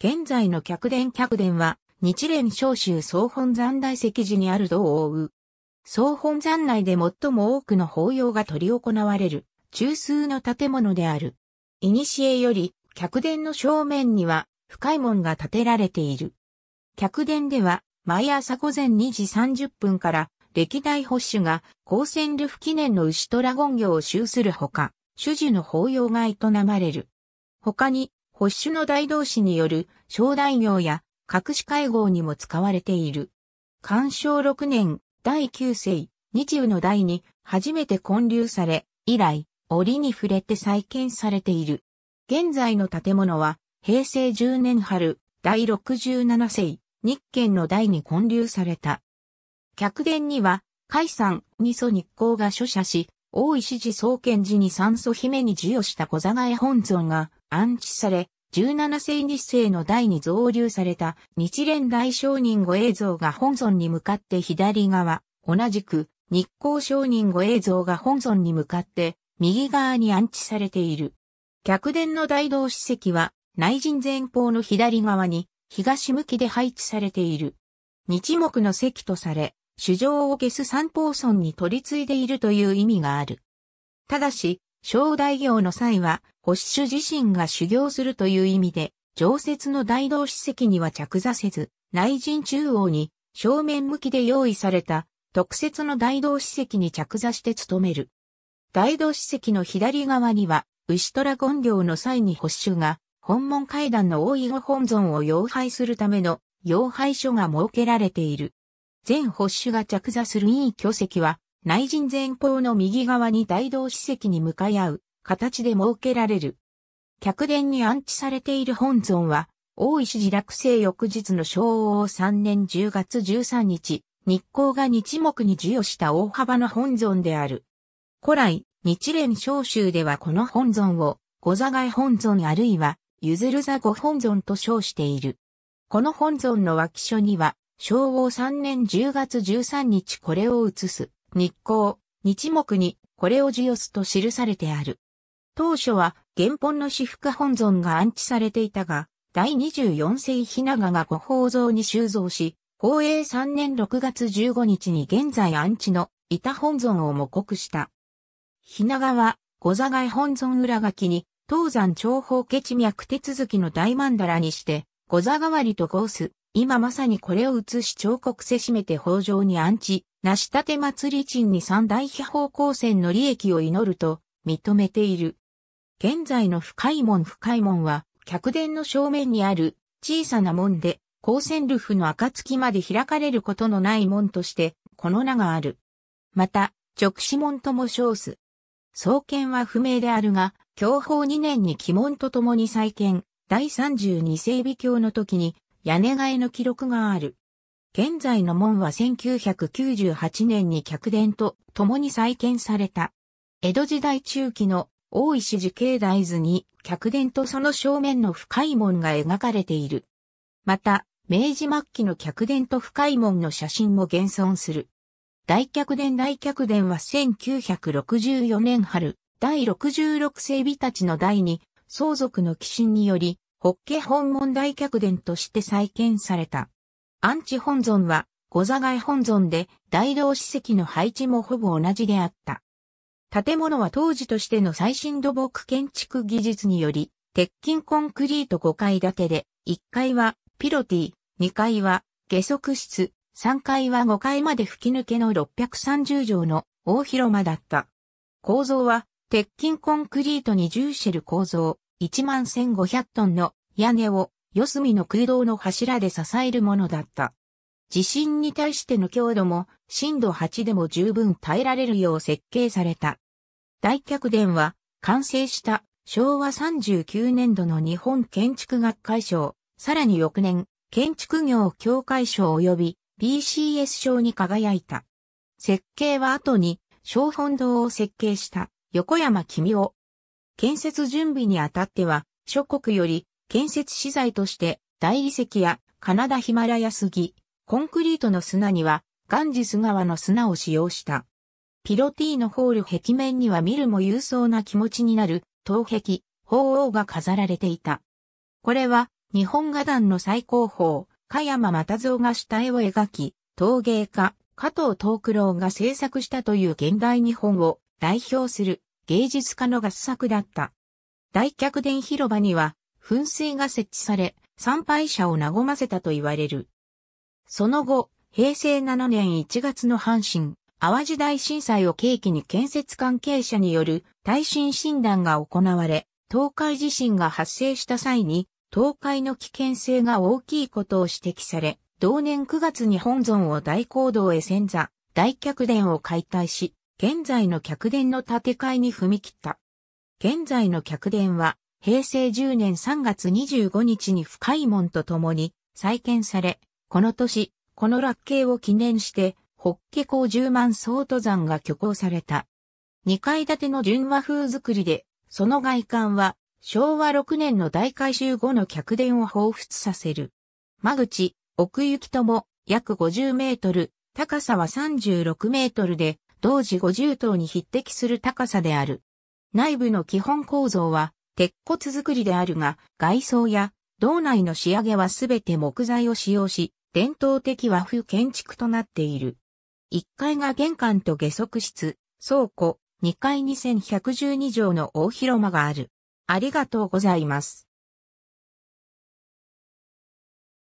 現在の客殿客殿は、日蓮召集総本山大石寺にある道を覆う。総本山内で最も多くの法要が取り行われる、中枢の建物である。古より、客殿の正面には、深い門が建てられている。客殿では、毎朝午前2時30分から、歴代保守が、高専ルフ記念の牛とラゴン行を集するほか、主樹の法要が営まれる。他に、保守の大同士による商大業や隠し会合にも使われている。干渉6年第9世、日宇の代に初めて建立され、以来、折に触れて再建されている。現在の建物は、平成10年春、第67世、日建の代に建立された。客殿には、海山二祖日光が書写し、大石寺総建寺に三祖姫に授与した小座替本尊が安置され、17世日世の代に造立された日蓮大聖人護映像が本尊に向かって左側、同じく日光聖人護映像が本尊に向かって右側に安置されている。客殿の大道史跡は内陣前方の左側に東向きで配置されている。日目の席とされ、主上を消す三宝村に取り継いでいるという意味がある。ただし、小大行の際は、保守自身が修行するという意味で、常設の大道史跡には着座せず、内陣中央に正面向きで用意された特設の大道史跡に着座して務める。大道史跡の左側には、牛虎権領の際に保守が、本門階段の大井の本尊を要拝するための要拝所が設けられている。全保守が着座する E 巨石は、内陣前方の右側に大道史跡に向かい合う形で設けられる。客殿に安置されている本尊は、大石寺落成翌日の昭を3年10月13日、日光が日目に授与した大幅な本尊である。古来、日蓮昭州ではこの本尊を、御座外本尊あるいは、譲る座御本尊と称している。この本尊の脇書には、昭和3年10月13日これを写す、日光、日目に、これを授与すと記されてある。当初は、原本の私服本尊が安置されていたが、第24世日永がご宝蔵に収蔵し、宝永3年6月15日に現在安置の板本尊を模告した。日永は、御座外本尊裏書きに、東山長方ケ地脈手続きの大曼荼羅にして、御座代わりと合す。今まさにこれを写し彫刻せしめて法上に安置、なしたて祭り鎮に三大秘宝光線の利益を祈ると認めている。現在の深い門深い門は、客殿の正面にある小さな門で、光線ルフの暁まで開かれることのない門として、この名がある。また、直視門とも称す。創建は不明であるが、享保2年に鬼門と共に再建、第32整備教の時に、屋根替えの記録がある。現在の門は1998年に客殿と共に再建された。江戸時代中期の大石寺境内図に客殿とその正面の深い門が描かれている。また、明治末期の客殿と深い門の写真も現存する。大客殿大客殿は1964年春、第66世美たちの代に相続の寄進によりホッケ本門大客伝として再建された。アンチ本尊は、御座外本尊で、大道史跡の配置もほぼ同じであった。建物は当時としての最新土木建築技術により、鉄筋コンクリート5階建てで、1階はピロティ、2階は下足室、3階は5階まで吹き抜けの630畳の大広間だった。構造は鉄筋コンクリートに重シェル構造、11,500トンの屋根を四隅の空洞の柱で支えるものだった。地震に対しての強度も震度8でも十分耐えられるよう設計された。大客殿は完成した昭和39年度の日本建築学会賞、さらに翌年建築業協会賞及び BCS 賞に輝いた。設計は後に小本堂を設計した横山君夫、建設準備にあたっては、諸国より建設資材として大理石やカナダヒマラヤ杉、コンクリートの砂にはガンジス川の砂を使用した。ピロティーノホール壁面には見るも勇壮な気持ちになる東壁、鳳凰が飾られていた。これは日本画壇の最高峰、加山又蔵が主体を描き、陶芸家、加藤東九郎が制作したという現代日本を代表する芸術家の合作だった。大客殿広場には噴水が設置され、参拝者を和ませたと言われる。その後、平成7年1月の阪神、淡路大震災を契機に建設関係者による耐震診断が行われ、東海地震が発生した際に、東海の危険性が大きいことを指摘され、同年9月に本尊を大講堂へ遷座、大客殿を解体し、現在の客殿の建て替えに踏み切った。現在の客殿は、平成10年3月25日に深い門とともに再建され、この年、この落慶を記念して、北家港10万総登山が挙行された。2階建ての純和風造りで、その外観は昭和6年の大改修後の客殿を彷彿させる。間口、奥行きとも約50メートル、高さは36メートルで、同時50棟に匹敵する高さである。内部の基本構造は鉄骨作りであるが、外装や道内の仕上げはすべて木材を使用し、伝統的和風建築となっている。1階が玄関と下足室、倉庫、2階に1112畳の大広間がある。ありがとうございます。